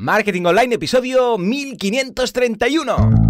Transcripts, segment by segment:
Marketing Online, episodio 1531.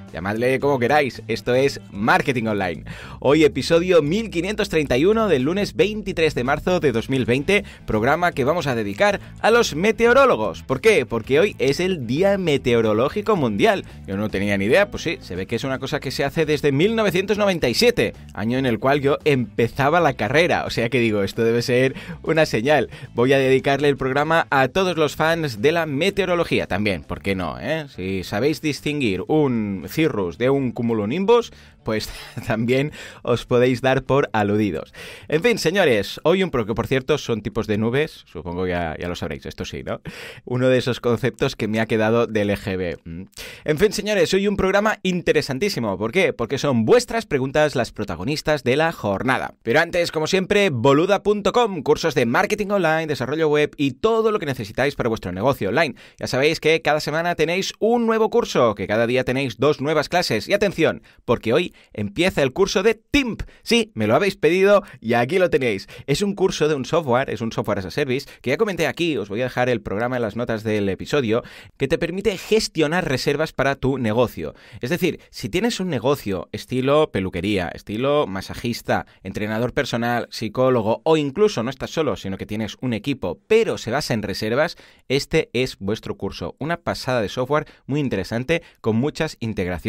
Llamadle como queráis, esto es Marketing Online. Hoy episodio 1531 del lunes 23 de marzo de 2020, programa que vamos a dedicar a los meteorólogos. ¿Por qué? Porque hoy es el Día Meteorológico Mundial. Yo no tenía ni idea, pues sí, se ve que es una cosa que se hace desde 1997, año en el cual yo empezaba la carrera, o sea que digo, esto debe ser una señal. Voy a dedicarle el programa a todos los fans de la meteorología también, ¿por qué no? Eh? Si sabéis distinguir un de un cúmulo nimbos, pues también os podéis dar por aludidos. En fin, señores, hoy un programa... por cierto son tipos de nubes, supongo ya, ya lo sabréis, esto sí, ¿no? Uno de esos conceptos que me ha quedado del EGB. Mm. En fin, señores, hoy un programa interesantísimo. ¿Por qué? Porque son vuestras preguntas las protagonistas de la jornada. Pero antes, como siempre, boluda.com, cursos de marketing online, desarrollo web y todo lo que necesitáis para vuestro negocio online. Ya sabéis que cada semana tenéis un nuevo curso, que cada día tenéis dos nuevos nuevas clases. Y atención, porque hoy empieza el curso de TIMP. Sí, me lo habéis pedido y aquí lo tenéis. Es un curso de un software, es un software as a service, que ya comenté aquí, os voy a dejar el programa en las notas del episodio, que te permite gestionar reservas para tu negocio. Es decir, si tienes un negocio estilo peluquería, estilo masajista, entrenador personal, psicólogo o incluso no estás solo, sino que tienes un equipo, pero se basa en reservas, este es vuestro curso. Una pasada de software muy interesante con muchas integraciones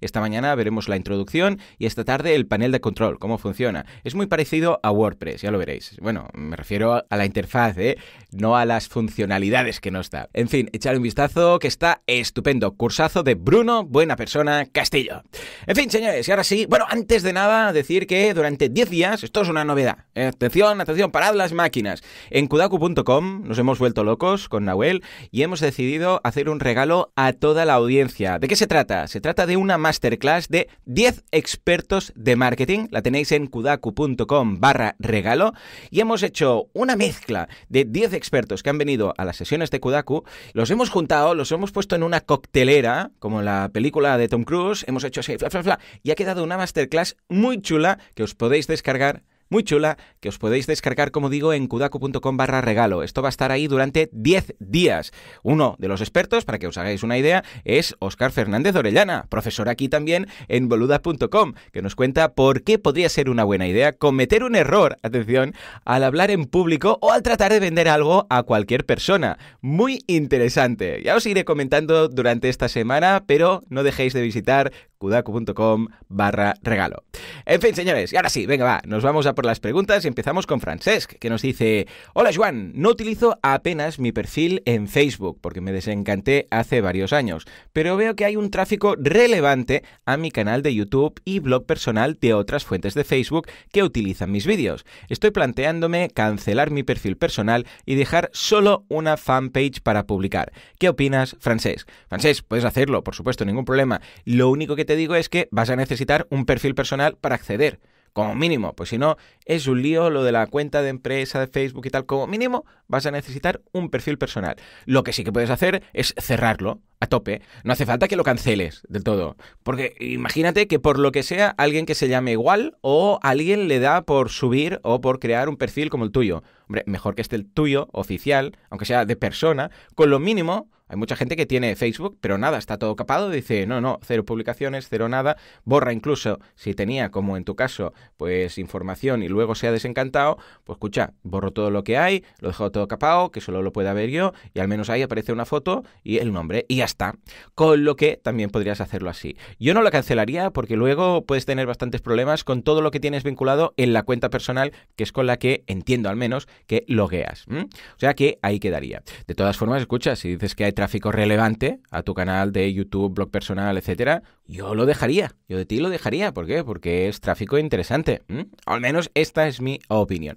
esta mañana veremos la introducción y esta tarde el panel de control, cómo funciona. Es muy parecido a WordPress, ya lo veréis. Bueno, me refiero a la interfaz, ¿eh? no a las funcionalidades que no está En fin, echar un vistazo que está estupendo. Cursazo de Bruno, buena persona, Castillo. En fin, señores, y ahora sí, bueno, antes de nada decir que durante 10 días, esto es una novedad. Eh, atención, atención, parad las máquinas. En kudaku.com nos hemos vuelto locos con Nahuel y hemos decidido hacer un regalo a toda la audiencia. ¿De qué se trata? Se trata de una masterclass de 10 expertos de marketing. La tenéis en kudaku.com barra regalo. Y hemos hecho una mezcla de 10 expertos que han venido a las sesiones de Kudaku. Los hemos juntado, los hemos puesto en una coctelera, como la película de Tom Cruise. Hemos hecho así, fla, fla, fla. Y ha quedado una masterclass muy chula que os podéis descargar muy chula que os podéis descargar, como digo, en kudaku.com barra regalo. Esto va a estar ahí durante 10 días. Uno de los expertos, para que os hagáis una idea, es Oscar Fernández Orellana, profesor aquí también en boluda.com, que nos cuenta por qué podría ser una buena idea cometer un error, atención, al hablar en público o al tratar de vender algo a cualquier persona. Muy interesante. Ya os iré comentando durante esta semana, pero no dejéis de visitar kudaku.com regalo. En fin, señores, y ahora sí, venga, va, nos vamos a por las preguntas y empezamos con Francesc, que nos dice, hola Juan, no utilizo apenas mi perfil en Facebook porque me desencanté hace varios años, pero veo que hay un tráfico relevante a mi canal de YouTube y blog personal de otras fuentes de Facebook que utilizan mis vídeos. Estoy planteándome cancelar mi perfil personal y dejar solo una fanpage para publicar. ¿Qué opinas, Francesc? Francesc, puedes hacerlo, por supuesto, ningún problema. Lo único que te digo es que vas a necesitar un perfil personal para acceder como mínimo, pues si no, es un lío lo de la cuenta de empresa, de Facebook y tal, como mínimo vas a necesitar un perfil personal. Lo que sí que puedes hacer es cerrarlo a tope. No hace falta que lo canceles del todo. Porque imagínate que por lo que sea, alguien que se llame igual o alguien le da por subir o por crear un perfil como el tuyo. Hombre, mejor que esté el tuyo, oficial, aunque sea de persona, con lo mínimo hay mucha gente que tiene Facebook, pero nada, está todo capado, dice, no, no, cero publicaciones, cero nada, borra incluso si tenía, como en tu caso, pues información y luego se ha desencantado, pues escucha, borro todo lo que hay, lo dejo todo capado, que solo lo pueda ver yo, y al menos ahí aparece una foto y el nombre, y ya está. Con lo que también podrías hacerlo así. Yo no lo cancelaría porque luego puedes tener bastantes problemas con todo lo que tienes vinculado en la cuenta personal, que es con la que entiendo al menos que logueas. O sea que ahí quedaría. De todas formas, escucha, si dices que hay tráfico relevante a tu canal de YouTube, blog personal, etcétera, yo lo dejaría. Yo de ti lo dejaría. ¿Por qué? Porque es tráfico interesante. Al menos esta es mi opinión.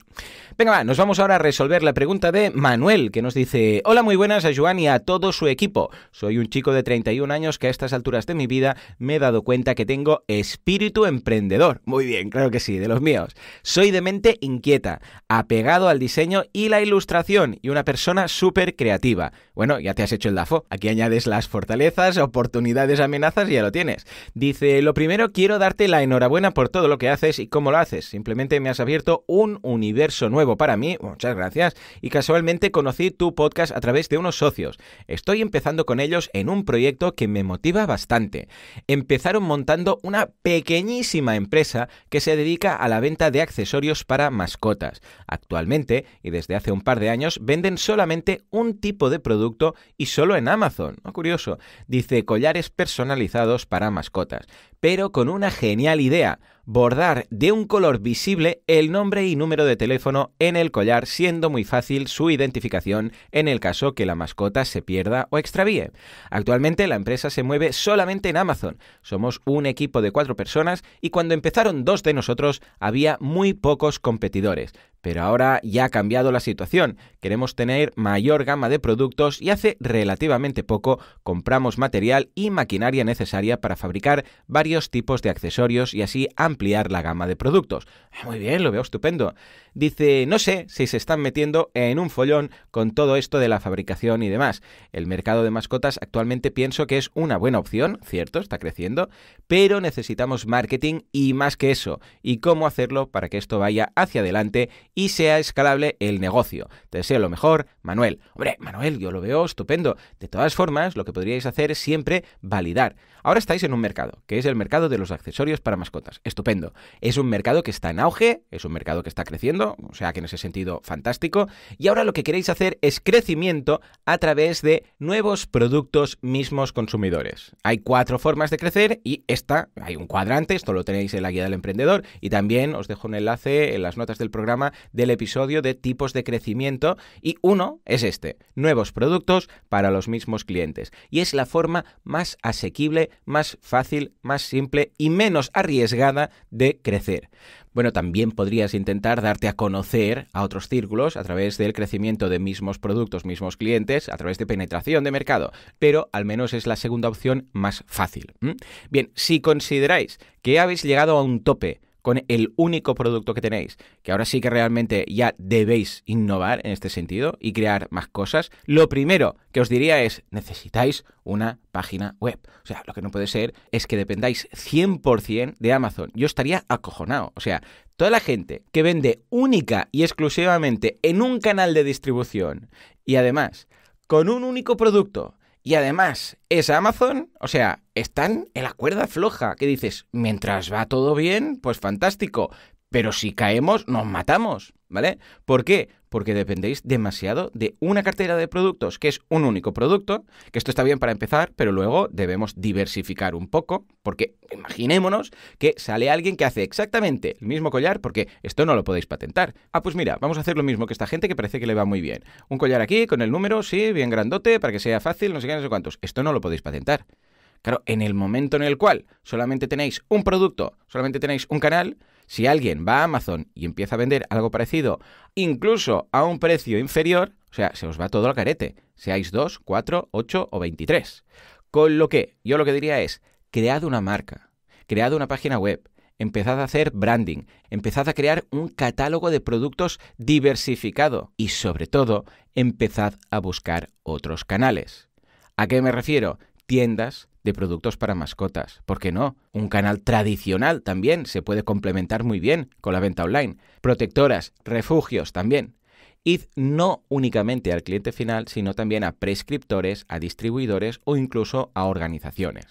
Venga, va, nos vamos ahora a resolver la pregunta de Manuel, que nos dice: Hola, muy buenas a Joan y a todo su equipo. Soy un chico de 31 años que a estas alturas de mi vida me he dado cuenta que tengo espíritu emprendedor. Muy bien, claro que sí, de los míos. Soy de mente inquieta, apegado al diseño y la ilustración y una persona súper creativa. Bueno, ya te has hecho la Aquí añades las fortalezas, oportunidades, amenazas y ya lo tienes. Dice, lo primero quiero darte la enhorabuena por todo lo que haces y cómo lo haces. Simplemente me has abierto un universo nuevo para mí, muchas gracias, y casualmente conocí tu podcast a través de unos socios. Estoy empezando con ellos en un proyecto que me motiva bastante. Empezaron montando una pequeñísima empresa que se dedica a la venta de accesorios para mascotas. Actualmente, y desde hace un par de años, venden solamente un tipo de producto y solo en Amazon. Oh, curioso. Dice collares personalizados para mascotas pero con una genial idea, bordar de un color visible el nombre y número de teléfono en el collar, siendo muy fácil su identificación en el caso que la mascota se pierda o extravíe. Actualmente la empresa se mueve solamente en Amazon. Somos un equipo de cuatro personas y cuando empezaron dos de nosotros había muy pocos competidores. Pero ahora ya ha cambiado la situación. Queremos tener mayor gama de productos y hace relativamente poco compramos material y maquinaria necesaria para fabricar varios tipos de accesorios y así ampliar la gama de productos. Ah, muy bien, lo veo estupendo. Dice, no sé si se están metiendo en un follón con todo esto de la fabricación y demás. El mercado de mascotas actualmente pienso que es una buena opción, cierto, está creciendo, pero necesitamos marketing y más que eso, y cómo hacerlo para que esto vaya hacia adelante y sea escalable el negocio. Te deseo lo mejor, Manuel. Hombre, Manuel, yo lo veo estupendo. De todas formas, lo que podríais hacer es siempre validar. Ahora estáis en un mercado, que es el mercado de los accesorios para mascotas. Estupendo. Es un mercado que está en auge, es un mercado que está creciendo, o sea que en ese sentido fantástico. Y ahora lo que queréis hacer es crecimiento a través de nuevos productos mismos consumidores. Hay cuatro formas de crecer y esta, hay un cuadrante, esto lo tenéis en la guía del emprendedor y también os dejo un enlace en las notas del programa del episodio de tipos de crecimiento y uno es este, nuevos productos para los mismos clientes. Y es la forma más asequible, más fácil, más simple y menos arriesgada de crecer. Bueno, también podrías intentar darte a conocer a otros círculos a través del crecimiento de mismos productos, mismos clientes, a través de penetración de mercado, pero al menos es la segunda opción más fácil. Bien, si consideráis que habéis llegado a un tope, con el único producto que tenéis, que ahora sí que realmente ya debéis innovar en este sentido y crear más cosas, lo primero que os diría es, necesitáis una página web. O sea, lo que no puede ser es que dependáis 100% de Amazon. Yo estaría acojonado. O sea, toda la gente que vende única y exclusivamente en un canal de distribución y además con un único producto y además, es Amazon, o sea, están en la cuerda floja, que dices, mientras va todo bien, pues fantástico, pero si caemos, nos matamos, ¿vale? ¿Por qué? Porque dependéis demasiado de una cartera de productos, que es un único producto, que esto está bien para empezar, pero luego debemos diversificar un poco, porque imaginémonos que sale alguien que hace exactamente el mismo collar, porque esto no lo podéis patentar. Ah, pues mira, vamos a hacer lo mismo que esta gente que parece que le va muy bien. Un collar aquí, con el número, sí, bien grandote, para que sea fácil, no sé qué, no sé cuántos. Esto no lo podéis patentar. Claro, en el momento en el cual solamente tenéis un producto, solamente tenéis un canal, si alguien va a Amazon y empieza a vender algo parecido, incluso a un precio inferior, o sea, se os va todo al carete, seáis 2, 4, 8 o 23. Con lo que yo lo que diría es, cread una marca, cread una página web, empezad a hacer branding, empezad a crear un catálogo de productos diversificado y sobre todo empezad a buscar otros canales. ¿A qué me refiero? Tiendas, de productos para mascotas. ¿Por qué no? Un canal tradicional también se puede complementar muy bien con la venta online. Protectoras, refugios también id no únicamente al cliente final, sino también a prescriptores, a distribuidores o incluso a organizaciones.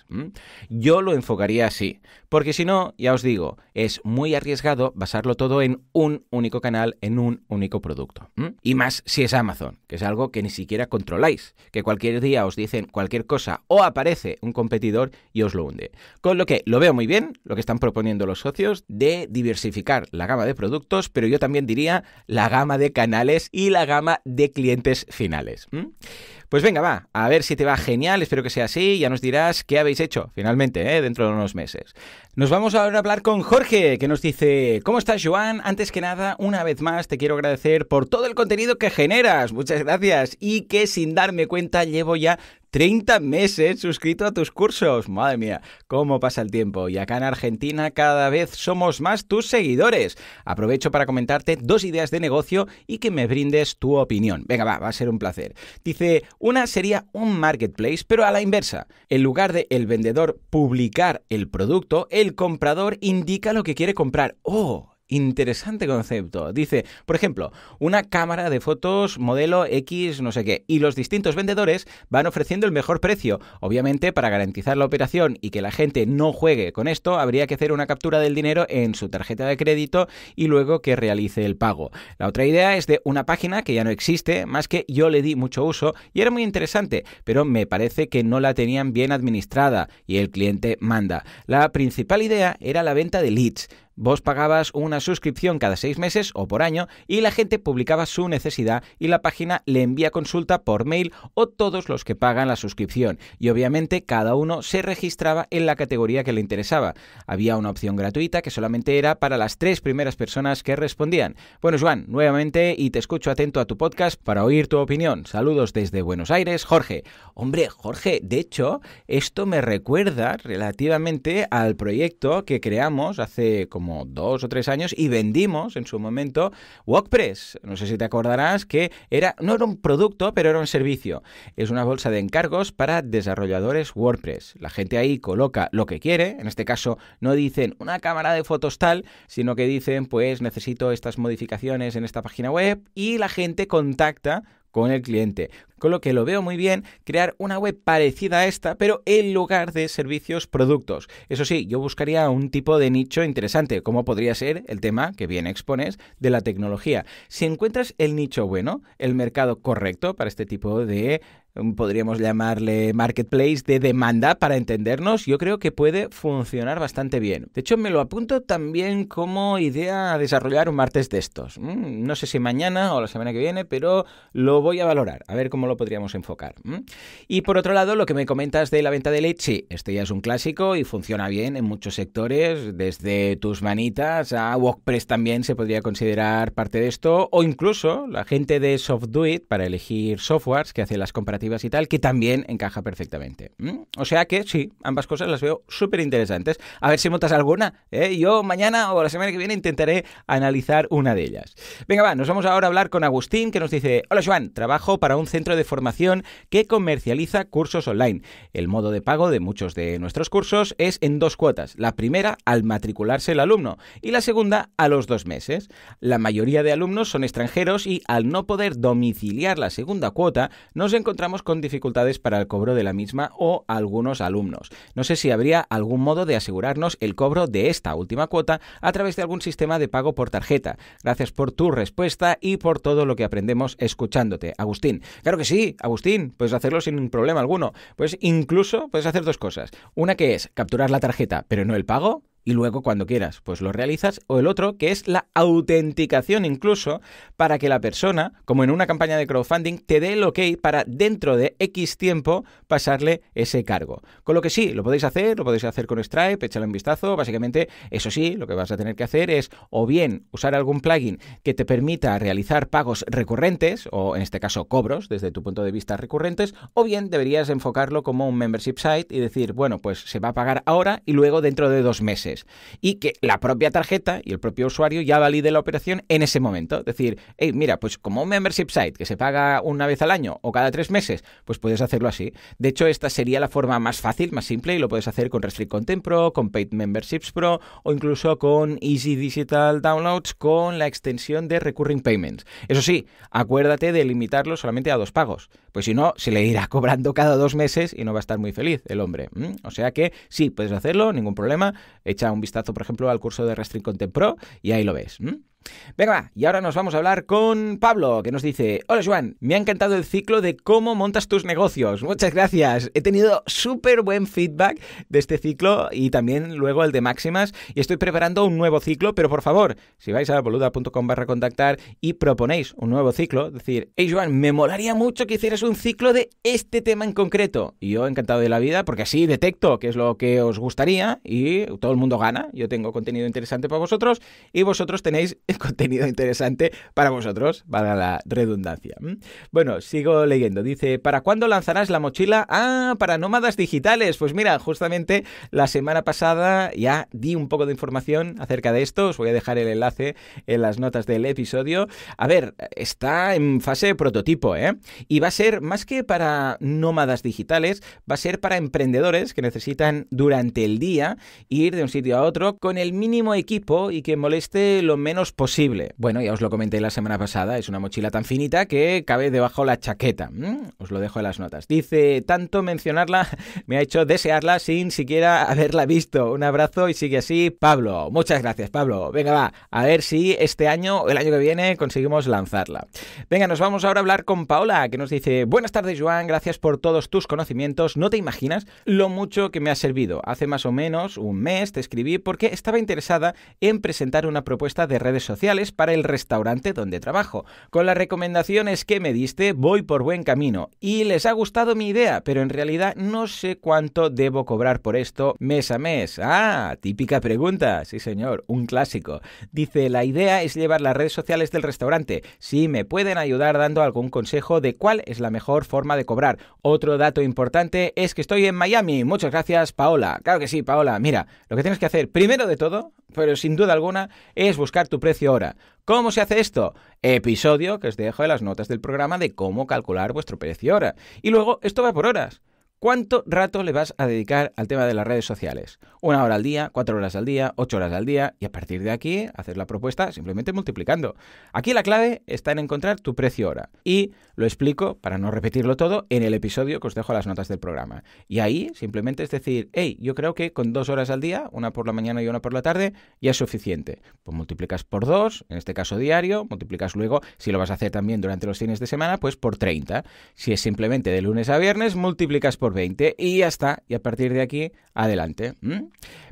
Yo lo enfocaría así, porque si no, ya os digo, es muy arriesgado basarlo todo en un único canal, en un único producto. Y más si es Amazon, que es algo que ni siquiera controláis, que cualquier día os dicen cualquier cosa o aparece un competidor y os lo hunde. Con lo que lo veo muy bien, lo que están proponiendo los socios, de diversificar la gama de productos, pero yo también diría la gama de canales y la gama de clientes finales. Pues venga, va, a ver si te va genial, espero que sea así, ya nos dirás qué habéis hecho finalmente ¿eh? dentro de unos meses. Nos vamos ahora a hablar con Jorge, que nos dice, ¿cómo estás Joan? Antes que nada, una vez más te quiero agradecer por todo el contenido que generas, muchas gracias, y que sin darme cuenta llevo ya 30 meses suscrito a tus cursos. Madre mía, cómo pasa el tiempo. Y acá en Argentina cada vez somos más tus seguidores. Aprovecho para comentarte dos ideas de negocio y que me brindes tu opinión. Venga, va, va a ser un placer. Dice, una sería un marketplace, pero a la inversa. En lugar de el vendedor publicar el producto, el comprador indica lo que quiere comprar. ¡Oh! Interesante concepto. Dice, por ejemplo, una cámara de fotos modelo X, no sé qué, y los distintos vendedores van ofreciendo el mejor precio. Obviamente, para garantizar la operación y que la gente no juegue con esto, habría que hacer una captura del dinero en su tarjeta de crédito y luego que realice el pago. La otra idea es de una página que ya no existe, más que yo le di mucho uso y era muy interesante, pero me parece que no la tenían bien administrada y el cliente manda. La principal idea era la venta de leads Vos pagabas una suscripción cada seis meses o por año y la gente publicaba su necesidad y la página le envía consulta por mail o todos los que pagan la suscripción. Y obviamente cada uno se registraba en la categoría que le interesaba. Había una opción gratuita que solamente era para las tres primeras personas que respondían. Bueno, Juan, nuevamente y te escucho atento a tu podcast para oír tu opinión. Saludos desde Buenos Aires, Jorge. Hombre, Jorge, de hecho, esto me recuerda relativamente al proyecto que creamos hace como dos o tres años y vendimos en su momento WordPress. No sé si te acordarás que era, no era un producto, pero era un servicio. Es una bolsa de encargos para desarrolladores WordPress. La gente ahí coloca lo que quiere. En este caso no dicen una cámara de fotos tal, sino que dicen pues necesito estas modificaciones en esta página web y la gente contacta con el cliente. Con lo que lo veo muy bien crear una web parecida a esta, pero en lugar de servicios productos. Eso sí, yo buscaría un tipo de nicho interesante, como podría ser el tema que bien expones de la tecnología. Si encuentras el nicho bueno, el mercado correcto para este tipo de Mm, podríamos llamarle marketplace de demanda para entendernos, yo creo que puede funcionar bastante bien. De hecho, me lo apunto también como idea a desarrollar un martes de estos. Mm, no sé si mañana o la semana que viene, pero lo voy a valorar, a ver cómo lo podríamos enfocar. Mm. Y por otro lado, lo que me comentas de la venta de leche, sí, este ya es un clásico y funciona bien en muchos sectores, desde tus manitas a WordPress también se podría considerar parte de esto, o incluso la gente de SoftDuit para elegir softwares que hace las comparativas y tal, que también encaja perfectamente. ¿Mm? O sea que sí, ambas cosas las veo súper interesantes. A ver si montas alguna. ¿eh? Yo mañana o la semana que viene intentaré analizar una de ellas. Venga, va, nos vamos ahora a hablar con Agustín, que nos dice, hola Joan, trabajo para un centro de formación que comercializa cursos online. El modo de pago de muchos de nuestros cursos es en dos cuotas. La primera al matricularse el alumno y la segunda a los dos meses. La mayoría de alumnos son extranjeros y al no poder domiciliar la segunda cuota, nos encontramos con dificultades para el cobro de la misma o algunos alumnos. No sé si habría algún modo de asegurarnos el cobro de esta última cuota a través de algún sistema de pago por tarjeta. Gracias por tu respuesta y por todo lo que aprendemos escuchándote, Agustín. Claro que sí, Agustín, puedes hacerlo sin problema alguno. Pues incluso puedes hacer dos cosas. Una que es capturar la tarjeta, pero no el pago y luego cuando quieras, pues lo realizas, o el otro que es la autenticación incluso para que la persona, como en una campaña de crowdfunding, te dé el ok para dentro de X tiempo pasarle ese cargo. Con lo que sí, lo podéis hacer, lo podéis hacer con Stripe, échale un vistazo, básicamente eso sí, lo que vas a tener que hacer es o bien usar algún plugin que te permita realizar pagos recurrentes, o en este caso cobros desde tu punto de vista recurrentes, o bien deberías enfocarlo como un membership site y decir, bueno, pues se va a pagar ahora y luego dentro de dos meses y que la propia tarjeta y el propio usuario ya valide la operación en ese momento. Es decir, hey, mira, pues como un membership site que se paga una vez al año o cada tres meses, pues puedes hacerlo así. De hecho, esta sería la forma más fácil, más simple y lo puedes hacer con Restrict Content Pro, con Paid Memberships Pro o incluso con Easy Digital Downloads con la extensión de Recurring Payments. Eso sí, acuérdate de limitarlo solamente a dos pagos, pues si no, se le irá cobrando cada dos meses y no va a estar muy feliz el hombre. O sea que sí, puedes hacerlo, ningún problema, echa un vistazo, por ejemplo, al curso de Restring Content Pro y ahí lo ves. Venga, y ahora nos vamos a hablar con Pablo, que nos dice, hola Juan, me ha encantado el ciclo de cómo montas tus negocios. Muchas gracias. He tenido súper buen feedback de este ciclo y también luego el de máximas. Y estoy preparando un nuevo ciclo, pero por favor, si vais a boluda.com barra contactar y proponéis un nuevo ciclo, decir, hey Juan, me molaría mucho que hicieras un ciclo de este tema en concreto. Y yo encantado de la vida, porque así detecto qué es lo que os gustaría y todo el mundo gana. Yo tengo contenido interesante para vosotros y vosotros tenéis el contenido interesante para vosotros, para la redundancia. Bueno, sigo leyendo. Dice, ¿para cuándo lanzarás la mochila? Ah, para nómadas digitales. Pues mira, justamente la semana pasada ya di un poco de información acerca de esto. Os voy a dejar el enlace en las notas del episodio. A ver, está en fase de prototipo, ¿eh? Y va a ser más que para nómadas digitales, va a ser para emprendedores que necesitan durante el día ir de un sitio a otro con el mínimo equipo y que moleste lo menos posible. Bueno, ya os lo comenté la semana pasada, es una mochila tan finita que cabe debajo la chaqueta. Mm, os lo dejo en las notas. Dice, tanto mencionarla me ha hecho desearla sin siquiera haberla visto. Un abrazo y sigue así, Pablo. Muchas gracias, Pablo. Venga, va, a ver si este año o el año que viene conseguimos lanzarla. Venga, nos vamos ahora a hablar con Paola, que nos dice, buenas tardes, Joan, gracias por todos tus conocimientos. No te imaginas lo mucho que me ha servido. Hace más o menos un mes te escribí porque estaba interesada en presentar una propuesta de redes sociales para el restaurante donde trabajo. Con las recomendaciones que me diste voy por buen camino y les ha gustado mi idea, pero en realidad no sé cuánto debo cobrar por esto mes a mes. Ah, típica pregunta. Sí, señor, un clásico. Dice, la idea es llevar las redes sociales del restaurante. Si me pueden ayudar dando algún consejo de cuál es la mejor forma de cobrar. Otro dato importante es que estoy en Miami. Muchas gracias, Paola. Claro que sí, Paola. Mira, lo que tienes que hacer, primero de todo, pero sin duda alguna, es buscar tu precio hora. ¿Cómo se hace esto? Episodio que os dejo en las notas del programa de cómo calcular vuestro precio hora. Y luego, esto va por horas. ¿Cuánto rato le vas a dedicar al tema de las redes sociales? Una hora al día, cuatro horas al día, ocho horas al día y a partir de aquí hacer la propuesta simplemente multiplicando. Aquí la clave está en encontrar tu precio hora y lo explico, para no repetirlo todo, en el episodio que os dejo las notas del programa. Y ahí simplemente es decir, hey, yo creo que con dos horas al día, una por la mañana y una por la tarde, ya es suficiente. Pues multiplicas por dos, en este caso diario, multiplicas luego, si lo vas a hacer también durante los fines de semana, pues por 30. Si es simplemente de lunes a viernes, multiplicas por 20 y ya está. Y a partir de aquí, adelante.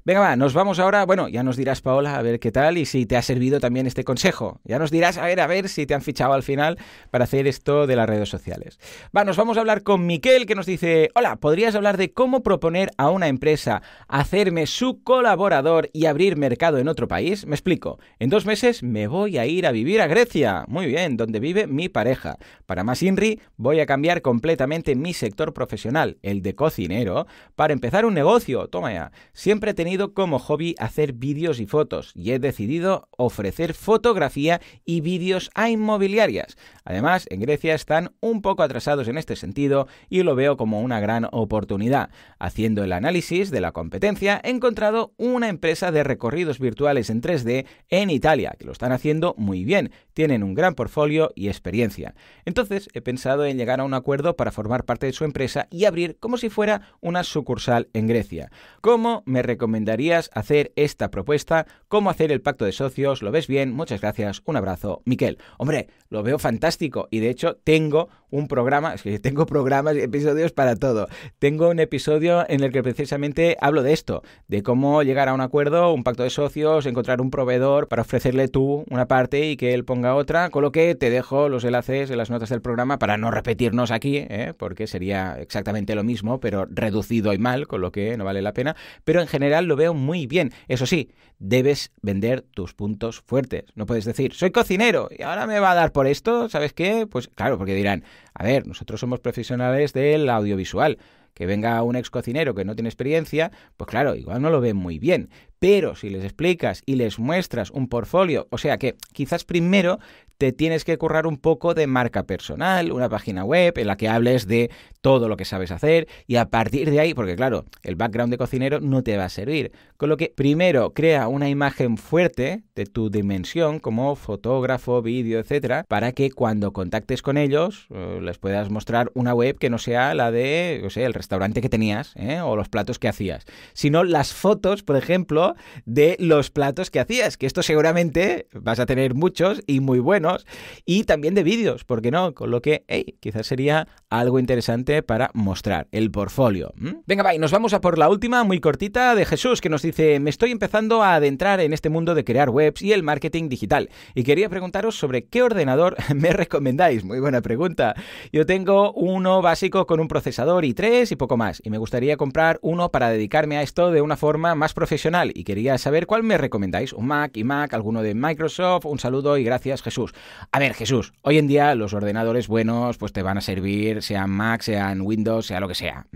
Venga, va, nos vamos ahora. Bueno, ya nos dirás, Paola, a ver qué tal y si te ha servido también este consejo. Ya nos dirás, a ver, a ver si te han fichado al final para hacer esto de las redes sociales. Va, nos vamos a hablar con Miquel, que nos dice: Hola, ¿podrías hablar de cómo proponer a una empresa hacerme su colaborador y abrir mercado en otro país? Me explico. En dos meses me voy a ir a vivir a Grecia. Muy bien, donde vive mi pareja. Para más INRI, voy a cambiar completamente mi sector profesional, el de cocinero, para empezar un negocio. Toma ya. Siempre he tenido como hobby hacer vídeos y fotos y he decidido ofrecer fotografía y vídeos a inmobiliarias. Además, en Grecia están un poco atrasados en este sentido y lo veo como una gran oportunidad. Haciendo el análisis de la competencia, he encontrado una empresa de recorridos virtuales en 3D en Italia, que lo están haciendo muy bien, tienen un gran portfolio y experiencia. Entonces, he pensado en llegar a un acuerdo para formar parte de su empresa y abrir como si fuera una sucursal en Grecia. Como me recomendó darías hacer esta propuesta? ¿Cómo hacer el pacto de socios? ¿Lo ves bien? Muchas gracias. Un abrazo. Miquel, hombre, lo veo fantástico y de hecho tengo un programa, es que tengo programas y episodios para todo. Tengo un episodio en el que precisamente hablo de esto, de cómo llegar a un acuerdo, un pacto de socios, encontrar un proveedor para ofrecerle tú una parte y que él ponga otra, con lo que te dejo los enlaces en las notas del programa para no repetirnos aquí, ¿eh? porque sería exactamente lo mismo, pero reducido y mal, con lo que no vale la pena. Pero en general lo veo muy bien. Eso sí, debes vender tus puntos fuertes. No puedes decir, soy cocinero y ahora me va a dar por esto, ¿sabes qué? Pues claro, porque dirán, a ver, nosotros somos profesionales del audiovisual que venga un ex cocinero que no tiene experiencia, pues claro, igual no lo ven muy bien. Pero si les explicas y les muestras un portfolio, o sea que quizás primero te tienes que currar un poco de marca personal, una página web en la que hables de todo lo que sabes hacer y a partir de ahí, porque claro, el background de cocinero no te va a servir. Con lo que primero crea una imagen fuerte de tu dimensión como fotógrafo, vídeo, etcétera, para que cuando contactes con ellos eh, les puedas mostrar una web que no sea la de, o sea, el restaurante que tenías ¿eh? o los platos que hacías, sino las fotos, por ejemplo, de los platos que hacías, que esto seguramente vas a tener muchos y muy buenos, y también de vídeos, ¿por qué no? Con lo que, hey, quizás sería algo interesante para mostrar el portfolio. Venga, va, y nos vamos a por la última, muy cortita, de Jesús, que nos dice, me estoy empezando a adentrar en este mundo de crear webs y el marketing digital, y quería preguntaros sobre qué ordenador me recomendáis. Muy buena pregunta. Yo tengo uno básico con un procesador y tres y poco más, y me gustaría comprar uno para dedicarme a esto de una forma más profesional y quería saber cuál me recomendáis, un Mac, y Mac alguno de Microsoft, un saludo y gracias Jesús. A ver Jesús, hoy en día los ordenadores buenos pues te van a servir, sean Mac, sean Windows, sea lo que sea.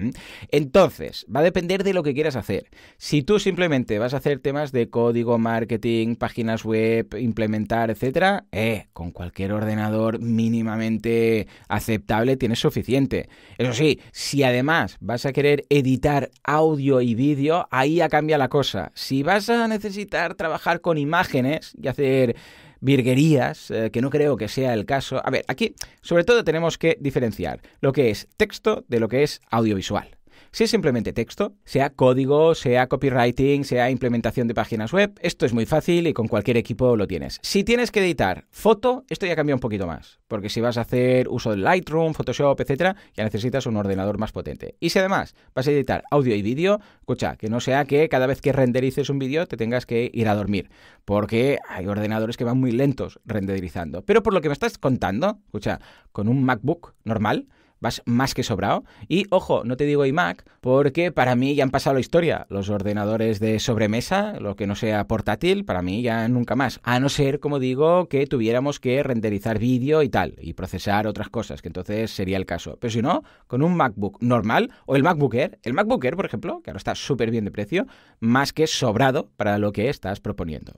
Entonces, va a depender de lo que quieras hacer. Si tú simplemente vas a hacer temas de código, marketing, páginas web, implementar, etcétera, eh, con cualquier ordenador mínimamente aceptable tienes suficiente. Eso sí, si además vas a querer editar audio y vídeo, ahí ya cambia la cosa si vas a necesitar trabajar con imágenes y hacer virguerías, eh, que no creo que sea el caso. A ver, aquí sobre todo tenemos que diferenciar lo que es texto de lo que es audiovisual. Si es simplemente texto, sea código, sea copywriting, sea implementación de páginas web, esto es muy fácil y con cualquier equipo lo tienes. Si tienes que editar foto, esto ya cambia un poquito más, porque si vas a hacer uso de Lightroom, Photoshop, etcétera, ya necesitas un ordenador más potente. Y si además vas a editar audio y vídeo, escucha, que no sea que cada vez que renderices un vídeo te tengas que ir a dormir, porque hay ordenadores que van muy lentos renderizando. Pero por lo que me estás contando, escucha, con un MacBook normal, vas más que sobrado. Y ojo, no te digo iMac, porque para mí ya han pasado la historia. Los ordenadores de sobremesa, lo que no sea portátil, para mí ya nunca más. A no ser, como digo, que tuviéramos que renderizar vídeo y tal, y procesar otras cosas, que entonces sería el caso. Pero si no, con un MacBook normal o el MacBook Air, el MacBook Air, por ejemplo, que ahora está súper bien de precio, más que sobrado para lo que estás proponiendo.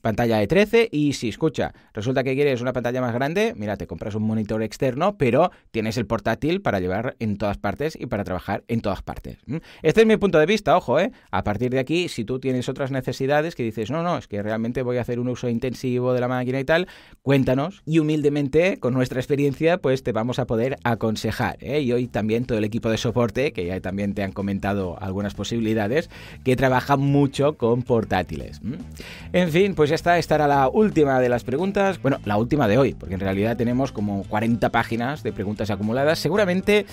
Pantalla de 13 y si escucha, resulta que quieres una pantalla más grande, mira, te compras un monitor externo, pero tienes el portátil para llevar en todas partes y para trabajar en todas partes. Este es mi punto de vista, ojo, ¿eh? A partir de aquí, si tú tienes otras necesidades que dices, no, no, es que realmente voy a hacer un uso intensivo de la máquina y tal, cuéntanos y humildemente, con nuestra experiencia, pues te vamos a poder aconsejar. ¿eh? Y hoy también todo el equipo de soporte, que ya también te han comentado algunas posibilidades, que trabaja mucho con portátiles. En fin, pues ya está, esta estará la última de las preguntas, bueno, la última de hoy, porque en realidad tenemos como 40 páginas de preguntas acumuladas, según seguramente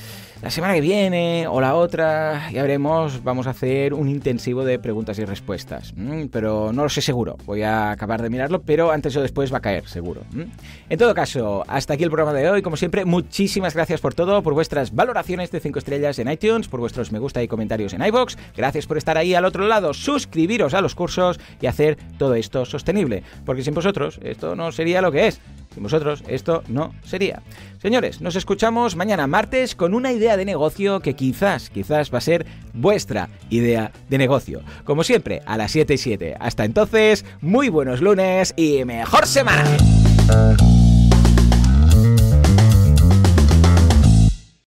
la semana que viene o la otra, ya veremos, vamos a hacer un intensivo de preguntas y respuestas. Pero no lo sé seguro, voy a acabar de mirarlo, pero antes o después va a caer, seguro. En todo caso, hasta aquí el programa de hoy. Como siempre, muchísimas gracias por todo, por vuestras valoraciones de 5 estrellas en iTunes, por vuestros me gusta y comentarios en iBox. Gracias por estar ahí al otro lado, suscribiros a los cursos y hacer todo esto sostenible. Porque sin vosotros, esto no sería lo que es. Y vosotros esto no sería. Señores, nos escuchamos mañana martes con una idea de negocio que quizás, quizás va a ser vuestra idea de negocio. Como siempre, a las 7 y 7. Hasta entonces, muy buenos lunes y mejor semana.